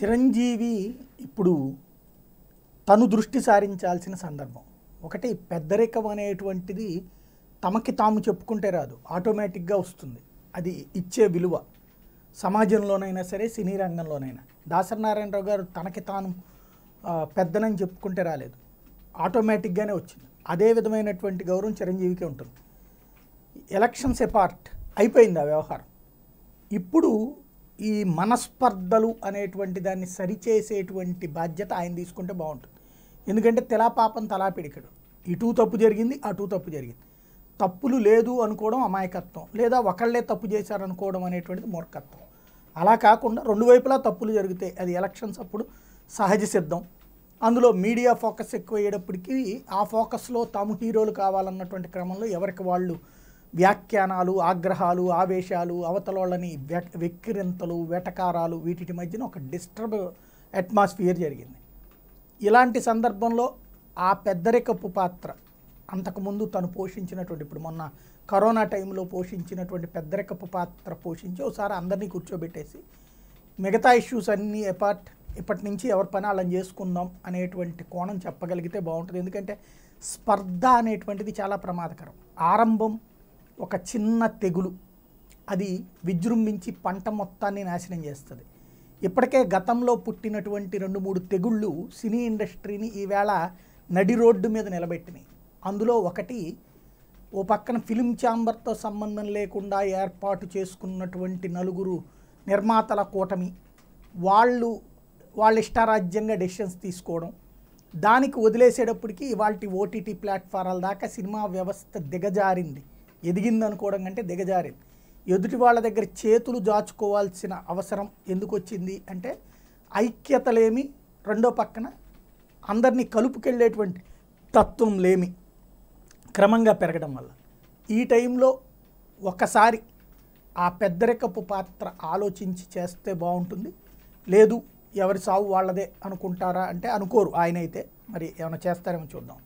చిరంజీవి ఇప్పుడు తను దృష్టి సారించాల్సిన సందర్భం ఒకటి పెద్దరికం అనేటువంటిది తమకి తాము చెప్పుకుంటే రాదు ఆటోమేటిక్గా వస్తుంది అది ఇచ్చే విలువ సమాజంలోనైనా సరే సినీ రంగంలోనైనా నారాయణరావు గారు తనకి తాను పెద్దనని చెప్పుకుంటే రాలేదు ఆటోమేటిక్గానే వచ్చింది అదే విధమైనటువంటి గౌరవం చిరంజీవికి ఉంటుంది ఎలక్షన్స్ ఎపార్ట్ అయిపోయింది ఆ వ్యవహారం ఇప్పుడు ఈ మనస్పర్ధలు అనేటువంటి దాన్ని సరిచేసేటువంటి బాధ్యత ఆయన తీసుకుంటే బాగుంటుంది ఎందుకంటే తెలాపాపం తలాపిడికడు ఇటు తప్పు జరిగింది అటు తప్పు జరిగింది తప్పులు లేదు అనుకోవడం అమాయకత్వం లేదా ఒకళ్ళే తప్పు చేశారనుకోవడం అనేటువంటిది మూర్ఖత్వం అలా కాకుండా రెండు వైపులా తప్పులు జరుగుతాయి అది ఎలక్షన్స్ అప్పుడు సహజ సిద్ధం అందులో మీడియా ఫోకస్ ఎక్కువ అయ్యేటప్పటికీ ఆ ఫోకస్లో తాము హీరోలు కావాలన్నటువంటి క్రమంలో ఎవరికి వాళ్ళు వ్యాఖ్యానాలు ఆగ్రహాలు ఆవేశాలు అవతలోళ్ళని వెక్కిరింతలు వెటకారాలు వీటి మధ్యన ఒక డిస్టర్బ్ అట్మాస్ఫియర్ జరిగింది ఇలాంటి సందర్భంలో ఆ పెద్దరికప్పు పాత్ర అంతకుముందు తను పోషించినటువంటి ఇప్పుడు మొన్న కరోనా టైంలో పోషించినటువంటి పెద్దరికప్పు పాత్ర పోషించి ఒకసారి అందరినీ కూర్చోబెట్టేసి మిగతా ఇష్యూస్ అన్నీ అపార్ట్ ఇప్పటి నుంచి ఎవరి పని అలా చేసుకుందాం అనేటువంటి కోణం చెప్పగలిగితే బాగుంటుంది ఎందుకంటే స్పర్ధ అనేటువంటిది చాలా ప్రమాదకరం ఆరంభం ఒక చిన్న తెగులు అది విజృంభించి పంట మొత్తాన్ని నాశనం చేస్తుంది ఇప్పటికే గతంలో పుట్టినటువంటి రెండు మూడు తెగుళ్ళు సినీ ఇండస్ట్రీని ఈవేళ నడి రోడ్డు మీద నిలబెట్టినాయి అందులో ఒకటి ఓ పక్కన ఫిలిం ఛాంబర్తో సంబంధం లేకుండా ఏర్పాటు చేసుకున్నటువంటి నలుగురు నిర్మాతల కూటమి వాళ్ళు వాళ్ళ ఇష్టారాజ్యంగా డెసిషన్స్ తీసుకోవడం దానికి వదిలేసేటప్పటికి ఇవాళ ఓటీటీ ప్లాట్ఫారాల దాకా సినిమా వ్యవస్థ దిగజారింది ఎదిగింది అనుకోవడం కంటే దిగజారింది ఎదుటి వాళ్ళ దగ్గర చేతులు దాచుకోవాల్సిన అవసరం ఎందుకు వచ్చింది అంటే ఐక్యత లేమి రెండో పక్కన అందరినీ కలుపుకెళ్ళేటువంటి తత్వం లేమి క్రమంగా పెరగడం వల్ల ఈ టైంలో ఒకసారి ఆ పెద్దరికపు పాత్ర ఆలోచించి చేస్తే బాగుంటుంది లేదు ఎవరి సావు వాళ్ళదే అనుకుంటారా అంటే అనుకోరు ఆయనైతే మరి ఏమైనా చేస్తారేమో చూద్దాం